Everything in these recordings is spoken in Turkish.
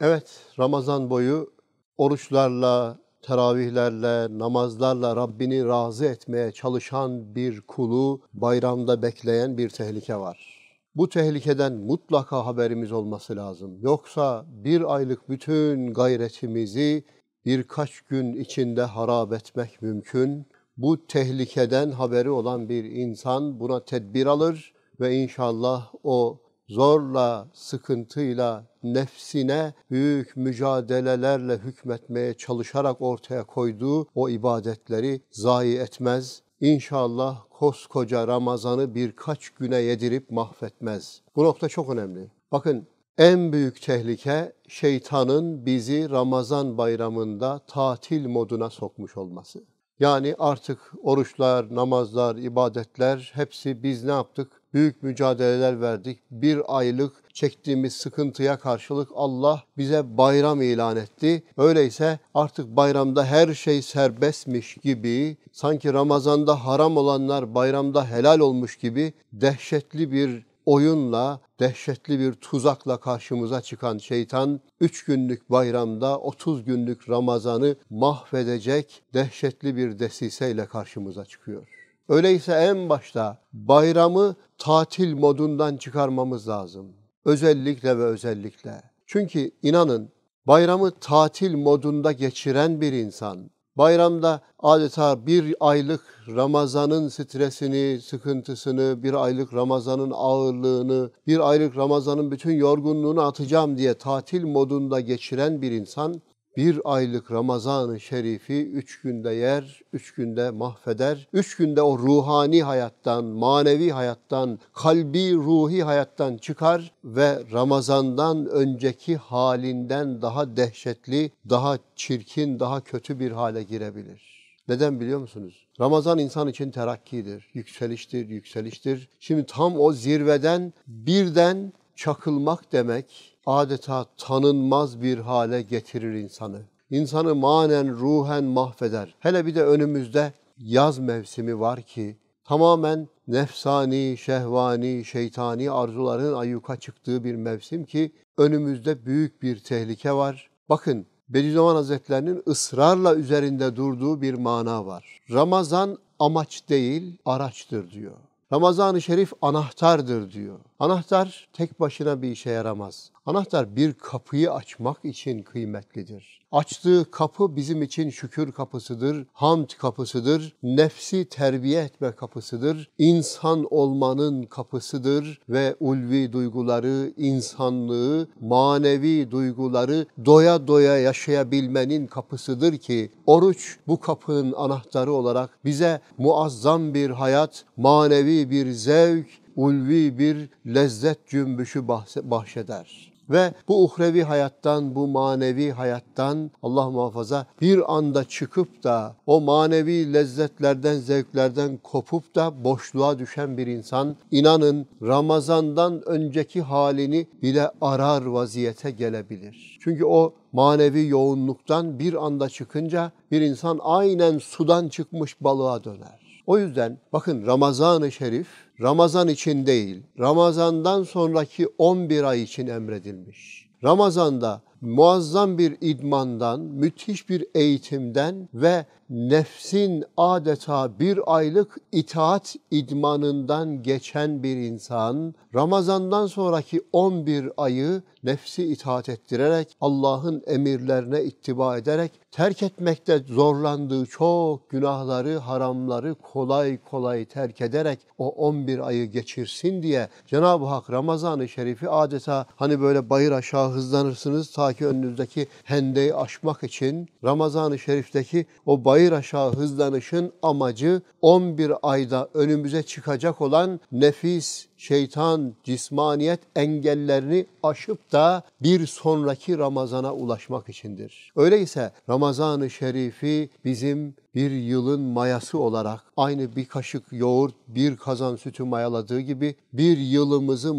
Evet, Ramazan boyu oruçlarla, teravihlerle, namazlarla Rabbini razı etmeye çalışan bir kulu bayramda bekleyen bir tehlike var. Bu tehlikeden mutlaka haberimiz olması lazım. Yoksa bir aylık bütün gayretimizi birkaç gün içinde harap etmek mümkün. Bu tehlikeden haberi olan bir insan buna tedbir alır ve inşallah o zorla, sıkıntıyla, nefsine büyük mücadelelerle hükmetmeye çalışarak ortaya koyduğu o ibadetleri zayi etmez. İnşallah koskoca Ramazan'ı birkaç güne yedirip mahvetmez. Bu nokta çok önemli. Bakın en büyük tehlike şeytanın bizi Ramazan bayramında tatil moduna sokmuş olması. Yani artık oruçlar, namazlar, ibadetler hepsi biz ne yaptık? büyük mücadeleler verdik. Bir aylık çektiğimiz sıkıntıya karşılık Allah bize bayram ilan etti. Öyleyse artık bayramda her şey serbestmiş gibi, sanki Ramazan'da haram olanlar bayramda helal olmuş gibi dehşetli bir oyunla, dehşetli bir tuzakla karşımıza çıkan şeytan, üç günlük bayramda 30 günlük Ramazan'ı mahvedecek dehşetli bir desiseyle karşımıza çıkıyor. Öyleyse en başta bayramı tatil modundan çıkarmamız lazım. Özellikle ve özellikle. Çünkü inanın bayramı tatil modunda geçiren bir insan bayramda adeta bir aylık Ramazan'ın stresini, sıkıntısını, bir aylık Ramazan'ın ağırlığını, bir aylık Ramazan'ın bütün yorgunluğunu atacağım diye tatil modunda geçiren bir insan bir aylık Ramazan-ı Şerif'i üç günde yer, üç günde mahveder. Üç günde o ruhani hayattan, manevi hayattan, kalbi ruhi hayattan çıkar ve Ramazan'dan önceki halinden daha dehşetli, daha çirkin, daha kötü bir hale girebilir. Neden biliyor musunuz? Ramazan insan için terakkidir, yükseliştir, yükseliştir. Şimdi tam o zirveden birden çakılmak demek, adeta tanınmaz bir hale getirir insanı. İnsanı manen, ruhen mahveder. Hele bir de önümüzde yaz mevsimi var ki tamamen nefsani, şehvani, şeytani arzuların ayyuka çıktığı bir mevsim ki önümüzde büyük bir tehlike var. Bakın Bediüzzaman Hazretlerinin ısrarla üzerinde durduğu bir mana var. Ramazan amaç değil, araçtır diyor. Ramazan-ı Şerif anahtardır diyor. Anahtar tek başına bir işe yaramaz. Anahtar bir kapıyı açmak için kıymetlidir. Açtığı kapı bizim için şükür kapısıdır, hamd kapısıdır, nefsi terbiye etme kapısıdır, insan olmanın kapısıdır ve ulvi duyguları, insanlığı, manevi duyguları doya doya yaşayabilmenin kapısıdır ki oruç bu kapının anahtarı olarak bize muazzam bir hayat, manevi bir zevk, ulvi bir lezzet cümbüşü bahşeder. Ve bu uhrevi hayattan, bu manevi hayattan Allah muhafaza bir anda çıkıp da o manevi lezzetlerden, zevklerden kopup da boşluğa düşen bir insan inanın Ramazan'dan önceki halini bile arar vaziyete gelebilir. Çünkü o manevi yoğunluktan bir anda çıkınca bir insan aynen sudan çıkmış balığa döner. O yüzden bakın Ramazan-ı Şerif Ramazan için değil, Ramazan'dan sonraki 11 ay için emredilmiş. Ramazan'da muazzam bir idmandan, müthiş bir eğitimden ve nefsin adeta bir aylık itaat idmanından geçen bir insan, Ramazan'dan sonraki 11 ayı nefsi itaat ettirerek, Allah'ın emirlerine ittiba ederek, terk etmekte zorlandığı çok günahları, haramları kolay kolay terk ederek o 11 ayı geçirsin diye Cenab-ı Hak Ramazan-ı Şerif'i adeta hani böyle bayır aşağı hızlanırsınız ta ki önünüzdeki hendeyi aşmak için Ramazan-ı Şerif'teki o bayır bayır aşağı hızlanışın amacı 11 ayda önümüze çıkacak olan nefis, şeytan, cismaniyet engellerini aşıp da bir sonraki Ramazan'a ulaşmak içindir. Öyleyse Ramazan-ı Şerifi bizim bir yılın mayası olarak aynı bir kaşık yoğurt bir kazan sütü mayaladığı gibi bir yılımızı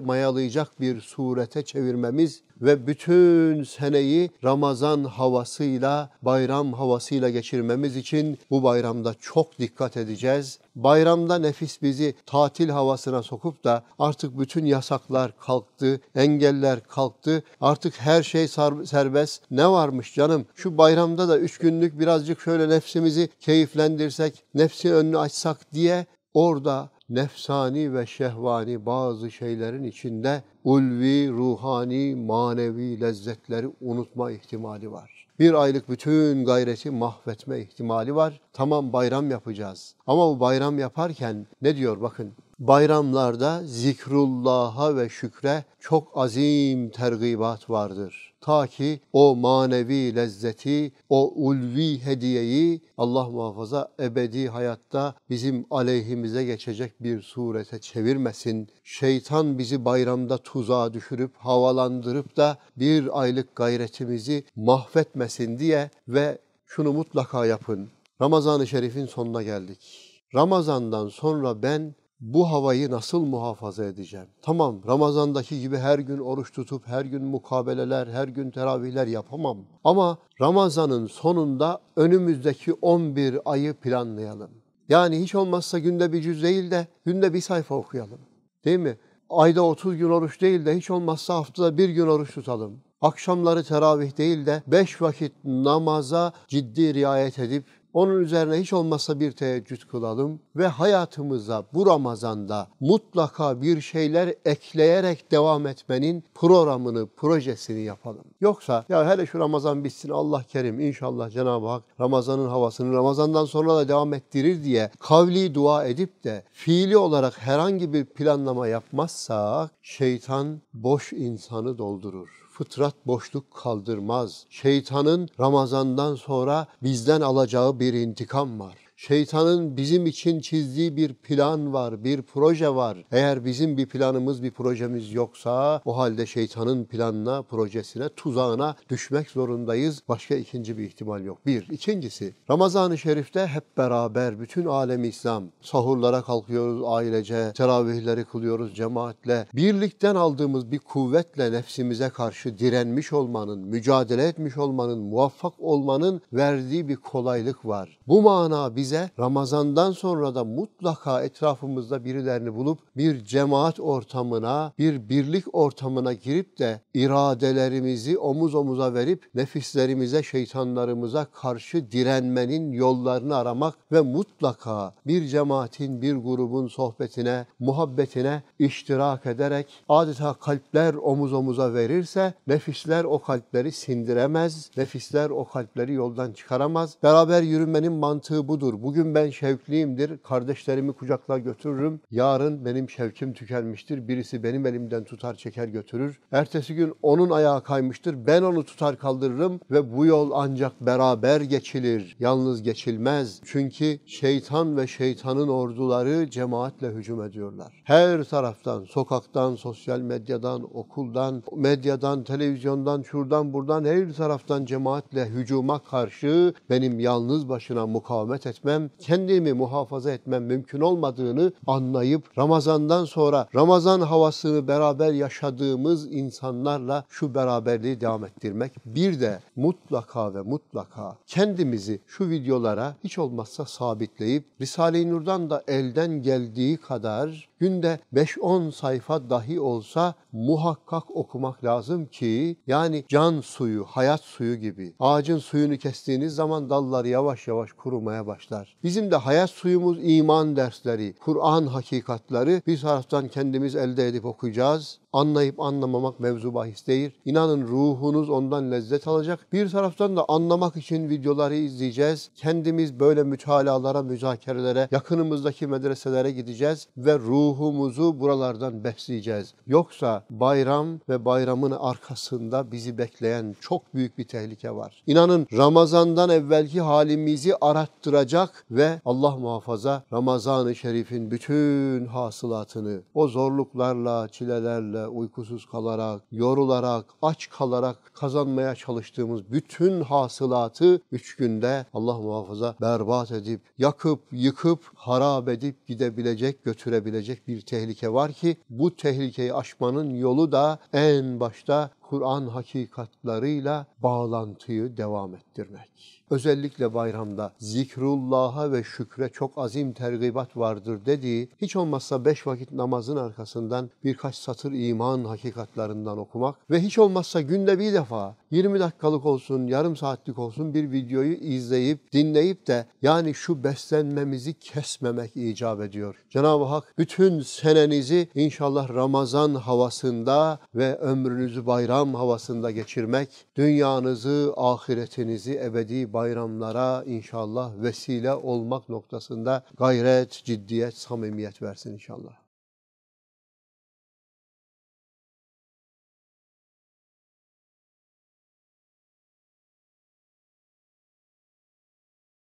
mayalayacak bir surete çevirmemiz ve bütün seneyi Ramazan havasıyla, bayram havasıyla geçirmemiz için bu bayramda çok dikkat edeceğiz. Bayramda nefis bizi tatil havasına sokup da artık bütün yasaklar kalktı, engeller kalktı. Artık her şey serbest. Ne varmış canım? Şu bayramda da üç günlük birazcık şöyle nefsimizi keyiflendirsek, nefsi önünü açsak diye orada nefsani ve şehvani bazı şeylerin içinde ulvi, ruhani, manevi lezzetleri unutma ihtimali var. Bir aylık bütün gayreti mahvetme ihtimali var. Tamam bayram yapacağız. Ama bu bayram yaparken ne diyor bakın Bayramlarda zikrullaha ve şükre çok azim tergibat vardır. Ta ki o manevi lezzeti, o ulvi hediyeyi Allah muhafaza ebedi hayatta bizim aleyhimize geçecek bir surete çevirmesin. Şeytan bizi bayramda tuzağa düşürüp havalandırıp da bir aylık gayretimizi mahvetmesin diye ve şunu mutlaka yapın. Ramazan-ı Şerif'in sonuna geldik. Ramazan'dan sonra ben bu havayı nasıl muhafaza edeceğim? Tamam Ramazan'daki gibi her gün oruç tutup her gün mukabeleler, her gün teravihler yapamam. Ama Ramazan'ın sonunda önümüzdeki 11 ayı planlayalım. Yani hiç olmazsa günde bir cüz değil de günde bir sayfa okuyalım. Değil mi? Ayda 30 gün oruç değil de hiç olmazsa haftada bir gün oruç tutalım. Akşamları teravih değil de beş vakit namaza ciddi riayet edip onun üzerine hiç olmazsa bir teheccüd kılalım ve hayatımıza bu Ramazan'da mutlaka bir şeyler ekleyerek devam etmenin programını, projesini yapalım. Yoksa ya hele şu Ramazan bitsin Allah kerim inşallah Cenab-ı Hak Ramazan'ın havasını Ramazan'dan sonra da devam ettirir diye kavli dua edip de fiili olarak herhangi bir planlama yapmazsak şeytan boş insanı doldurur fıtrat boşluk kaldırmaz. Şeytanın Ramazan'dan sonra bizden alacağı bir intikam var. Şeytanın bizim için çizdiği bir plan var, bir proje var. Eğer bizim bir planımız, bir projemiz yoksa o halde şeytanın planına, projesine, tuzağına düşmek zorundayız. Başka ikinci bir ihtimal yok. Bir. ikincisi Ramazan-ı Şerif'te hep beraber bütün alemi İslam sahurlara kalkıyoruz ailece, teravihleri kılıyoruz cemaatle. Birlikten aldığımız bir kuvvetle nefsimize karşı direnmiş olmanın, mücadele etmiş olmanın, muvaffak olmanın verdiği bir kolaylık var. Bu mana bize bize Ramazan'dan sonra da mutlaka etrafımızda birilerini bulup bir cemaat ortamına, bir birlik ortamına girip de iradelerimizi omuz omuza verip nefislerimize, şeytanlarımıza karşı direnmenin yollarını aramak ve mutlaka bir cemaatin, bir grubun sohbetine, muhabbetine iştirak ederek adeta kalpler omuz omuza verirse nefisler o kalpleri sindiremez, nefisler o kalpleri yoldan çıkaramaz. Beraber yürümenin mantığı budur budur. Bugün ben şevkliyimdir, kardeşlerimi kucakla götürürüm. Yarın benim şevkim tükenmiştir, birisi benim elimden tutar çeker götürür. Ertesi gün onun ayağı kaymıştır, ben onu tutar kaldırırım ve bu yol ancak beraber geçilir, yalnız geçilmez. Çünkü şeytan ve şeytanın orduları cemaatle hücum ediyorlar. Her taraftan, sokaktan, sosyal medyadan, okuldan, medyadan, televizyondan, şuradan buradan her taraftan cemaatle hücuma karşı benim yalnız başına mukavemet etmem etmem, kendimi muhafaza etmem mümkün olmadığını anlayıp Ramazan'dan sonra Ramazan havasını beraber yaşadığımız insanlarla şu beraberliği devam ettirmek. Bir de mutlaka ve mutlaka kendimizi şu videolara hiç olmazsa sabitleyip Risale-i Nur'dan da elden geldiği kadar günde 5-10 sayfa dahi olsa muhakkak okumak lazım ki yani can suyu, hayat suyu gibi ağacın suyunu kestiğiniz zaman dalları yavaş yavaş kurumaya başlar dersler. Bizim de hayat suyumuz iman dersleri, Kur'an hakikatleri bir taraftan kendimiz elde edip okuyacağız. Anlayıp anlamamak mevzu bahis değil. İnanın ruhunuz ondan lezzet alacak. Bir taraftan da anlamak için videoları izleyeceğiz. Kendimiz böyle mütalalara, müzakerelere, yakınımızdaki medreselere gideceğiz ve ruhumuzu buralardan besleyeceğiz. Yoksa bayram ve bayramın arkasında bizi bekleyen çok büyük bir tehlike var. İnanın Ramazan'dan evvelki halimizi arattıracak olacak ve Allah muhafaza Ramazan-ı Şerif'in bütün hasılatını o zorluklarla, çilelerle, uykusuz kalarak, yorularak, aç kalarak kazanmaya çalıştığımız bütün hasılatı üç günde Allah muhafaza berbat edip, yakıp, yıkıp, harap edip gidebilecek, götürebilecek bir tehlike var ki bu tehlikeyi aşmanın yolu da en başta Kur'an hakikatlarıyla bağlantıyı devam ettirmek. Özellikle bayramda zikrullah'a ve şükre çok azim tergibat vardır dediği, hiç olmazsa beş vakit namazın arkasından birkaç satır iman hakikatlarından okumak ve hiç olmazsa günde bir defa 20 dakikalık olsun, yarım saatlik olsun bir videoyu izleyip, dinleyip de yani şu beslenmemizi kesmemek icap ediyor. Cenab-ı Hak bütün senenizi inşallah Ramazan havasında ve ömrünüzü bayram havasında geçirmek, dünyanızı, ahiretinizi ebedi bayramlara inşallah vesile olmak noktasında gayret, ciddiyet, samimiyet versin inşallah.